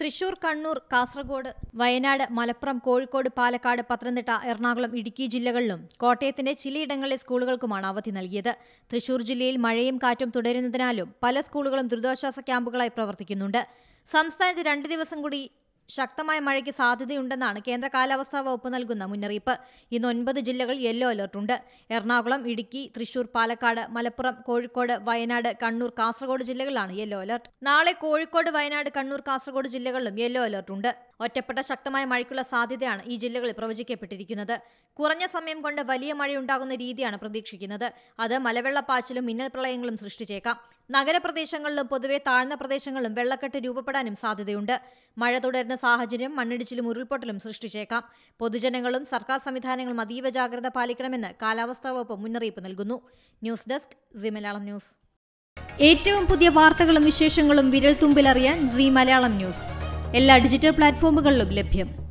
തൃശൂർ കണ്ണൂർ കാസർഗോഡ് വയനാട് മലപ്പുറം കോഴിക്കോട് പാലക്കാട് പത്തനംതിട്ട എറണാകുളം ഇടുക്കി ജില്ലകളിലും കോട്ടയത്തിന്റെ ചിലയിടങ്ങളിലെ സ്കൂളുകൾക്കുമാണ് അവധി നൽകിയത് തൃശൂർ ജില്ലയിൽ മഴയും കാറ്റും തുടരുന്നതിനാലും പല സ്കൂളുകളും ദുരിതാശ്വാസ ക്യാമ്പുകളായി പ്രവർത്തിക്കുന്നുണ്ട് സംസ്ഥാനത്ത് രണ്ട് ദിവസം കൂടി ശക്തമായ മഴയ്ക്ക് സാധ്യതയുണ്ടെന്നാണ് കേന്ദ്ര കാലാവസ്ഥാ വകുപ്പ് നൽകുന്ന മുന്നറിയിപ്പ് ഇന്ന് ഒൻപത് ജില്ലകൾ യെല്ലോ അലർട്ടുണ്ട് എറണാകുളം ഇടുക്കി തൃശൂർ പാലക്കാട് മലപ്പുറം കോഴിക്കോട് വയനാട് കണ്ണൂർ കാസർഗോഡ് ജില്ലകളിലാണ് യെല്ലോ അലർട്ട് നാളെ കോഴിക്കോട് വയനാട് കണ്ണൂർ കാസർഗോഡ് ജില്ലകളിലും യെല്ലോ അലർട്ടുണ്ട് ഒറ്റപ്പെട്ട ശക്തമായ മഴയ്ക്കുള്ള സാധ്യതയാണ് ഈ ജില്ലകളിൽ പ്രവചിക്കപ്പെട്ടിരിക്കുന്നത് കുറഞ്ഞ സമയം കൊണ്ട് വലിയ മഴയുണ്ടാകുന്ന രീതിയാണ് പ്രതീക്ഷിക്കുന്നത് അത് മലവെള്ളപ്പാച്ചിലും മിന്നൽ പ്രളയങ്ങളും സൃഷ്ടിച്ചേക്കാം നഗരപ്രദേശങ്ങളിലും പൊതുവെ താഴ്ന്ന പ്രദേശങ്ങളിലും വെള്ളക്കെട്ട് രൂപപ്പെടാനും സാധ്യതയുണ്ട് മഴ തുടരുന്ന സാഹചര്യം മണ്ണിടിച്ചിലും ഉരുൾപൊട്ടലും സൃഷ്ടിച്ചേക്കാം പൊതുജനങ്ങളും സർക്കാർ സംവിധാനങ്ങളും അതീവ ജാഗ്രത പാലിക്കണമെന്ന് കാലാവസ്ഥാ വകുപ്പ് മുന്നറിയിപ്പ് നൽകുന്നു news desk C Malayalam news ഏറ്റവും പുതിയ വാർത്തകളും വിശേഷങ്ങളും വിരൽ തുമ്പിലറിയാൻ സി മലയാളം ന്യൂസ് എല്ലാ ഡിജിറ്റൽ പ്ലാറ്റ്ഫോമുകളിലും ലഭ്യം